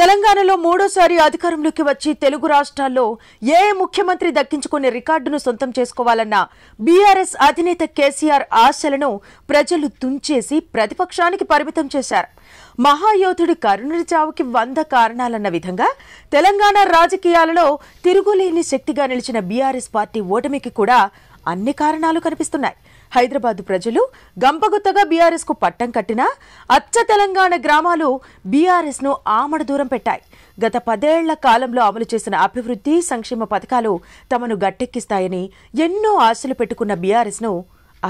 తెలంగాణలో మూడోసారి అధికారంలోకి వచ్చి తెలుగు రాష్ట్రాల్లో ఏ ముఖ్యమంత్రి దక్కించుకునే రికార్డును సొంతం చేసుకోవాలన్న బీఆర్ఎస్ అధినేత కేసీఆర్ ఆశలను ప్రజలు తుంచేసి ప్రతిపక్షానికి పరిమితం చేశారు మహాయోధుడి కరుణుడి చావుకి వంద కారణాలన్న విధంగా తెలంగాణ రాజకీయాలలో తిరుగులేని శక్తిగా నిలిచిన బీఆర్ఎస్ పార్టీ ఓటమికి కూడా అన్ని కారణాలు కనిపిస్తున్నాయి హైదరాబాద్ ప్రజలు గంపగుత్తగా బీఆర్ఎస్కు పట్టం కట్టినా అచ్చ తెలంగాణ గ్రామాలు బీఆర్ఎస్ను ఆమడ దూరం పెట్టాయి గత పదేళ్ల కాలంలో అమలు చేసిన అభివృద్ధి సంక్షేమ పథకాలు తమను గట్టెక్కిస్తాయని ఎన్నో ఆశలు పెట్టుకున్న బీఆర్ఎస్ను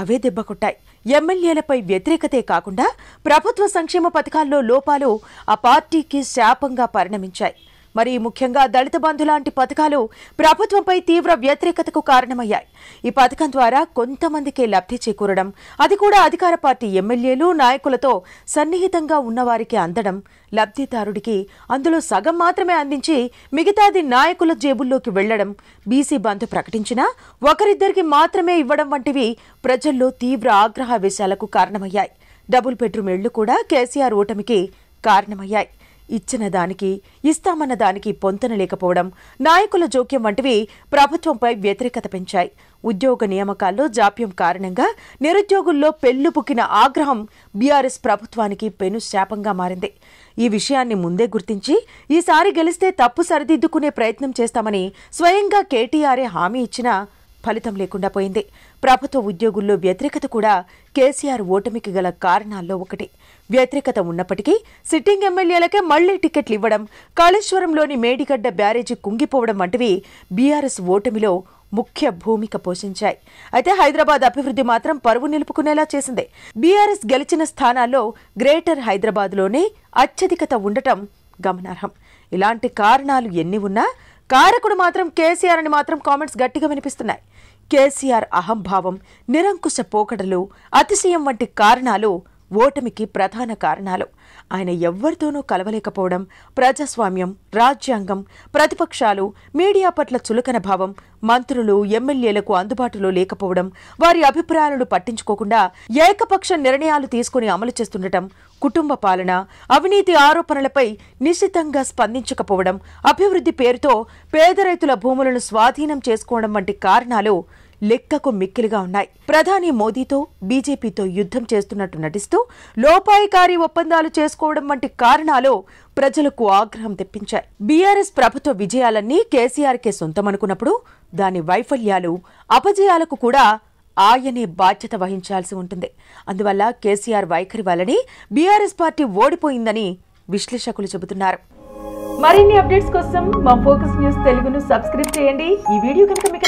అవే దెబ్బకొట్టాయి ఎమ్మెల్యేలపై వ్యతిరేకతే కాకుండా ప్రభుత్వ సంక్షేమ పథకాల్లో లోపాలు ఆ పార్టీకి శాపంగా పరిణమించాయి మరి ముఖ్యంగా దళిత బంధు లాంటి పథకాలు ప్రభుత్వంపై తీవ్ర వ్యతిరేకతకు కారణమయ్యాయి ఈ పథకం ద్వారా కొంతమందికే లబ్ధి చేకూరడం అది కూడా అధికార పార్టీ ఎమ్మెల్యేలు నాయకులతో సన్నిహితంగా ఉన్నవారికి అందడం లబ్ధిదారుడికి అందులో సగం మాత్రమే అందించి మిగతాది నాయకుల జేబుల్లోకి వెళ్లడం బీసీ బంధు ప్రకటించినా ఒకరిద్దరికి మాత్రమే ఇవ్వడం వంటివి ప్రజల్లో తీవ్ర ఆగ్రహ విషయాలకు కారణమయ్యాయి డబుల్ బెడ్రూమ్ ఇళ్లు కూడా కేసీఆర్ ఓటమికి కారణమయ్యాయి ఇచ్చిన దానికి ఇస్తామన్న దానికి పొంతన లేకపోవడం నాయకుల జోక్యం వంటివి ప్రభుత్వంపై వ్యతిరేకత పెంచాయి ఉద్యోగ నియామకాల్లో జాప్యం కారణంగా నిరుద్యోగుల్లో పుక్కిన ఆగ్రహం బీఆర్ఎస్ ప్రభుత్వానికి పెను శాపంగా మారింది ఈ విషయాన్ని ముందే గుర్తించి ఈసారి గెలిస్తే తప్పు సరిదిద్దుకునే ప్రయత్నం చేస్తామని స్వయంగా కేటీఆర్ఏ హామీ ఇచ్చినా ఫలితం లేకుండా పోయింది ప్రభుత్వ ఉద్యోగుల్లో వ్యతిరేకత కూడా కేసీఆర్ ఓటమికి గల కారణాల్లో ఒకటి వ్యతిరేకత ఉన్నప్పటికీ సిట్టింగ్ ఎమ్మెల్యేలకే మళ్లీ టికెట్లు ఇవ్వడం కాళేశ్వరంలోని మేడిగడ్డ బ్యారేజీ కుంగిపోవడం వంటివి బీఆర్ఎస్ ఓటమిలో ముఖ్య భూమిక పోషించాయి అయితే హైదరాబాద్ అభివృద్ధి మాత్రం పరువు నిలుపుకునేలా చేసింది బీఆర్ఎస్ గెలిచిన స్థానాల్లో గ్రేటర్ హైదరాబాద్లోనే అత్యధికత ఉండటం గమనార్హం ఇలాంటి కారణాలు ఎన్ని ఉన్నా కారకుడు మాత్రం కేసీఆర్ అని మాత్రం కామెంట్స్ గట్టిగా వినిపిస్తున్నాయి కేసీఆర్ అహంభావం నిరంకుశ పోకడలు అతిశయం వంటి కారణాలు ఓటమికి ప్రధాన కారణాలు ఆయన ఎవ్వరితోనూ కలవలేకపోవడం ప్రజాస్వామ్యం రాజ్యాంగం ప్రతిపక్షాలు మీడియా పట్ల చులకన భావం మంత్రులు ఎమ్మెల్యేలకు అందుబాటులో లేకపోవడం వారి అభిప్రాయాలను పట్టించుకోకుండా ఏకపక్ష నిర్ణయాలు తీసుకుని అమలు చేస్తుండటం కుటుంబ పాలన అవినీతి ఆరోపణలపై నిశ్చితంగా స్పందించకపోవడం అభివృద్ధి పేరుతో పేద రైతుల భూములను స్వాధీనం చేసుకోవడం వంటి కారణాలు లెక్కకు మిక్కిలిగా ఉన్నాయి ప్రధాని మోదీతో బీజేపీతో యుద్ధం చేస్తున్నట్టు నటిస్తూ లోపాయకారి ఒప్పందాలు చేసుకోవడం వంటి కారణాలు ప్రజలకు ఆగ్రహం తెప్పించాయి బీఆర్ఎస్ ప్రభుత్వ విజయాలన్నీ కేసీఆర్కే సొంతమనుకున్నప్పుడు దాని వైఫల్యాలు అపజయాలకు కూడా ఆయనే బాధ్యత వహించాల్సి ఉంటుంది అందువల్ల కేసీఆర్ వైఖరి వల్లని బీఆర్ఎస్ పార్టీ ఓడిపోయిందని విశ్లేషకులు చెబుతున్నారు మరిన్ని అప్డేట్స్ కోసం మా ఫోకస్ న్యూస్ తెలుగును సబ్స్క్రైబ్ చేయండి ఈ వీడియో కనుక మీకు